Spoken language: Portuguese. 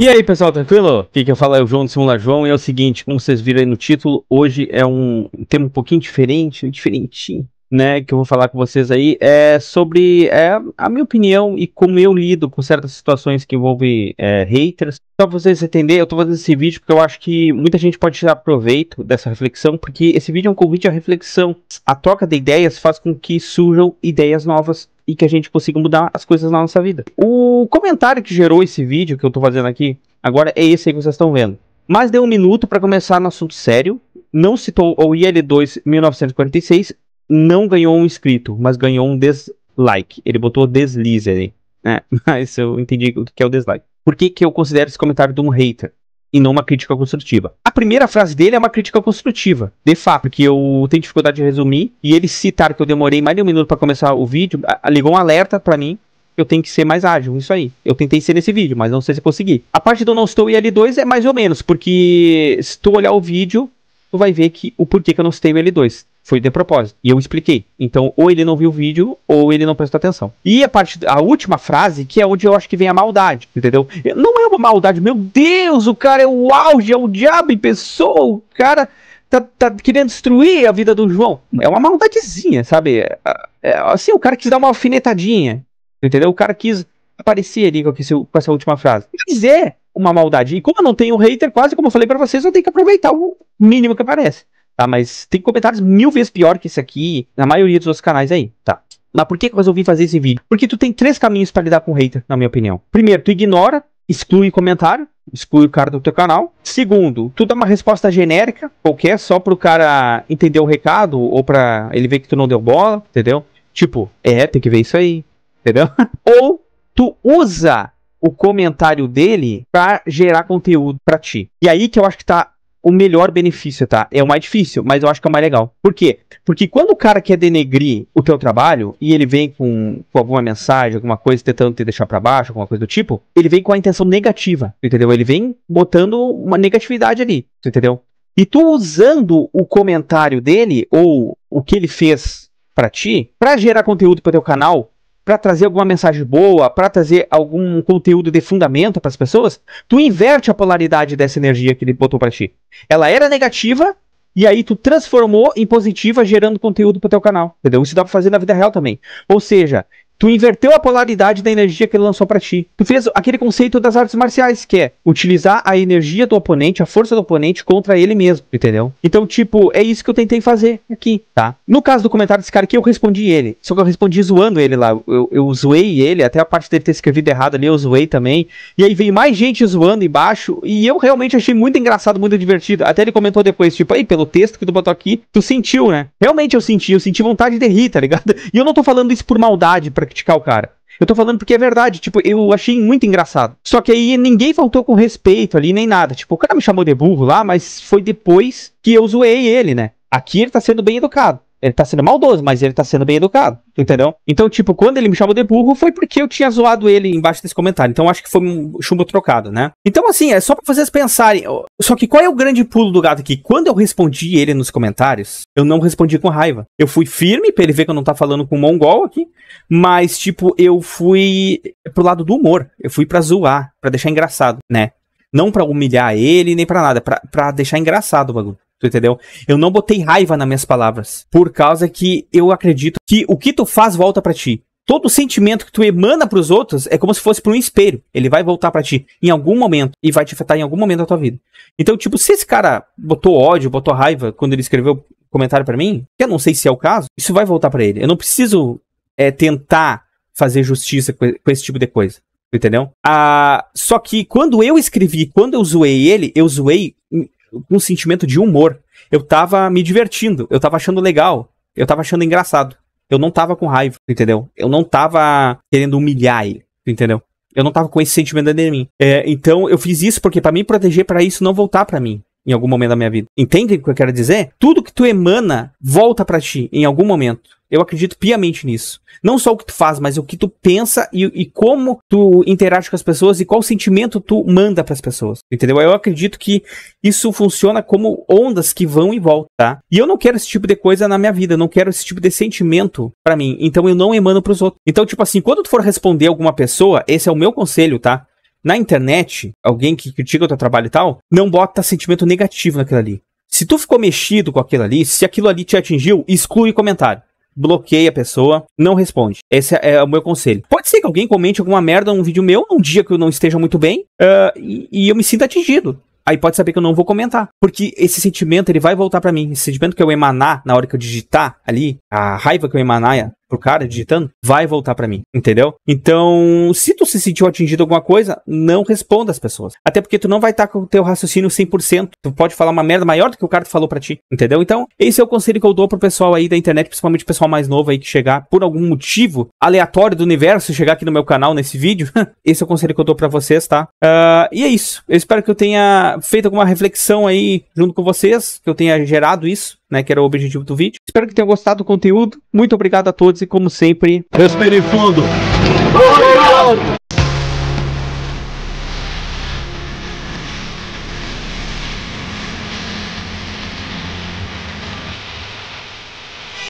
E aí pessoal, tranquilo? Aqui quem fala é o João do Simular João e é o seguinte, como vocês viram aí no título, hoje é um tema um pouquinho diferente, diferentinho, né, que eu vou falar com vocês aí, é sobre é, a minha opinião e como eu lido com certas situações que envolvem é, haters. Só pra vocês entenderem, eu tô fazendo esse vídeo porque eu acho que muita gente pode tirar proveito dessa reflexão, porque esse vídeo é um convite à reflexão. A troca de ideias faz com que surjam ideias novas e que a gente consiga mudar as coisas na nossa vida. O comentário que gerou esse vídeo que eu tô fazendo aqui agora é esse aí que vocês estão vendo. Mas deu um minuto para começar no assunto sério. Não citou o IL2 1946, não ganhou um inscrito, mas ganhou um dislike. Ele botou deslize ali. É, mas eu entendi o que é o dislike. Por que, que eu considero esse comentário de um hater? e não uma crítica construtiva. A primeira frase dele é uma crítica construtiva, de fato, que eu tenho dificuldade de resumir, e ele citar que eu demorei mais de um minuto para começar o vídeo, ligou um alerta para mim, eu tenho que ser mais ágil, isso aí. Eu tentei ser nesse vídeo, mas não sei se consegui. A parte do não estou e L2 é mais ou menos, porque se tu olhar o vídeo, tu vai ver que o porquê que eu não citei o L2. Foi de propósito. E eu expliquei. Então, ou ele não viu o vídeo, ou ele não prestou atenção. E a parte, a última frase, que é onde eu acho que vem a maldade, entendeu? Não é uma maldade, meu Deus, o cara é o auge, é o diabo em pessoa, o cara tá, tá querendo destruir a vida do João. É uma maldadezinha, sabe? É, é, assim, o cara quis dar uma alfinetadinha, entendeu? O cara quis aparecer ali com, esse, com essa última frase. Mas é uma maldade. E como eu não tenho hater, quase como eu falei para vocês, eu tenho que aproveitar o mínimo que aparece tá? Mas tem comentários mil vezes pior que esse aqui na maioria dos outros canais aí, tá? Mas por que eu resolvi fazer esse vídeo? Porque tu tem três caminhos para lidar com hater, na minha opinião. Primeiro, tu ignora, exclui comentário, exclui o cara do teu canal. Segundo, tu dá uma resposta genérica, qualquer, só pro cara entender o recado ou pra ele ver que tu não deu bola, entendeu? Tipo, é, tem que ver isso aí, entendeu? ou tu usa o comentário dele para gerar conteúdo para ti. E aí que eu acho que tá o melhor benefício, tá? É o mais difícil, mas eu acho que é o mais legal. Por quê? Porque quando o cara quer denegrir o teu trabalho e ele vem com, com alguma mensagem, alguma coisa tentando te deixar para baixo, alguma coisa do tipo, ele vem com a intenção negativa, entendeu? Ele vem botando uma negatividade ali, entendeu? E tu usando o comentário dele ou o que ele fez para ti, para gerar conteúdo para teu canal, para trazer alguma mensagem boa, para trazer algum conteúdo de fundamento para as pessoas, tu inverte a polaridade dessa energia que ele botou para ti. Ela era negativa e aí tu transformou em positiva gerando conteúdo para o teu canal, entendeu? Isso dá para fazer na vida real também. Ou seja, Tu inverteu a polaridade da energia que ele lançou para ti. Tu fez aquele conceito das artes marciais, que é utilizar a energia do oponente, a força do oponente contra ele mesmo, entendeu? Então, tipo, é isso que eu tentei fazer aqui, tá? No caso do comentário desse cara aqui, eu respondi ele. Só que eu respondi zoando ele lá. Eu, eu zoei ele, até a parte dele ter escrevido errado ali, eu zoei também. E aí veio mais gente zoando embaixo. E eu realmente achei muito engraçado, muito divertido. Até ele comentou depois, tipo, aí, pelo texto que tu botou aqui, tu sentiu, né? Realmente eu senti, eu senti vontade de rir, tá ligado? E eu não tô falando isso por maldade, pra criticar o cara. Eu tô falando porque é verdade, tipo, eu achei muito engraçado. Só que aí ninguém faltou com respeito ali, nem nada. Tipo, o cara me chamou de burro lá, mas foi depois que eu zoei ele, né? Aqui ele tá sendo bem educado. Ele tá sendo maldoso, mas ele tá sendo bem educado, entendeu? Então, tipo, quando ele me chamou de burro, foi porque eu tinha zoado ele embaixo desse comentário. Então, acho que foi um chumbo trocado, né? Então, assim, é só pra vocês pensarem. Só que qual é o grande pulo do gato aqui? Quando eu respondi ele nos comentários, eu não respondi com raiva. Eu fui firme pra ele ver que eu não tá falando com o mongol aqui, mas, tipo, eu fui pro lado do humor. Eu fui pra zoar, pra deixar engraçado, né? Não pra humilhar ele, nem pra nada, pra, pra deixar engraçado o bagulho. Tu entendeu? Eu não botei raiva nas minhas palavras. Por causa que eu acredito que o que tu faz volta para ti. Todo o sentimento que tu emana para os outros é como se fosse para um espelho. Ele vai voltar para ti em algum momento e vai te afetar em algum momento da tua vida. Então, tipo, se esse cara botou ódio, botou raiva quando ele escreveu comentário para mim, que eu não sei se é o caso, isso vai voltar para ele. Eu não preciso é, tentar fazer justiça com esse tipo de coisa. Entendeu? Ah, só que quando eu escrevi, quando eu zoei ele, eu zoei com um sentimento de humor. Eu tava me divertindo, eu tava achando legal, eu tava achando engraçado. Eu não tava com raiva, entendeu? Eu não tava querendo humilhar ele, entendeu? Eu não tava com esse sentimento dentro de mim. É, então eu fiz isso porque para me proteger para isso não voltar para mim em algum momento da minha vida. Entende o que eu quero dizer? Tudo que tu emana volta para ti em algum momento. Eu acredito piamente nisso. Não só o que tu faz, mas o que tu pensa e, e como tu interage com as pessoas e qual sentimento tu manda para as pessoas. Entendeu? Eu acredito que isso funciona como ondas que vão e voltam, tá? E eu não quero esse tipo de coisa na minha vida, eu não quero esse tipo de sentimento para mim. Então eu não emano para os outros. Então, tipo assim, quando tu for responder alguma pessoa, esse é o meu conselho, tá? na internet, alguém que critica o teu trabalho e tal, não bota sentimento negativo naquilo ali. Se tu ficou mexido com aquilo ali, se aquilo ali te atingiu, exclui o comentário. Bloqueia a pessoa, não responde. Esse é o meu conselho. Pode ser que alguém comente alguma merda num vídeo meu, num dia que eu não esteja muito bem, uh, e, e eu me sinta atingido aí pode saber que eu não vou comentar. Porque esse sentimento, ele vai voltar para mim. Esse sentimento que eu emanar na hora que eu digitar ali, a raiva que eu emanar pro cara digitando, vai voltar para mim, entendeu? Então, se tu se sentiu atingido alguma coisa, não responda as pessoas. Até porque tu não vai estar com o teu raciocínio 100%, tu pode falar uma merda maior do que o cara falou para ti, entendeu? Então, esse é o conselho que eu dou pro pessoal aí da internet, principalmente o pessoal mais novo aí que chegar por algum motivo aleatório do universo, chegar aqui no meu canal nesse vídeo. esse é o conselho que eu dou para vocês, tá? Uh, e é isso. Eu espero que eu tenha feito alguma reflexão aí junto com vocês, que eu tenha gerado isso né, que era o objetivo do vídeo. Espero que tenham gostado do conteúdo. Muito obrigado a todos e, como sempre, respire fundo. Obrigado!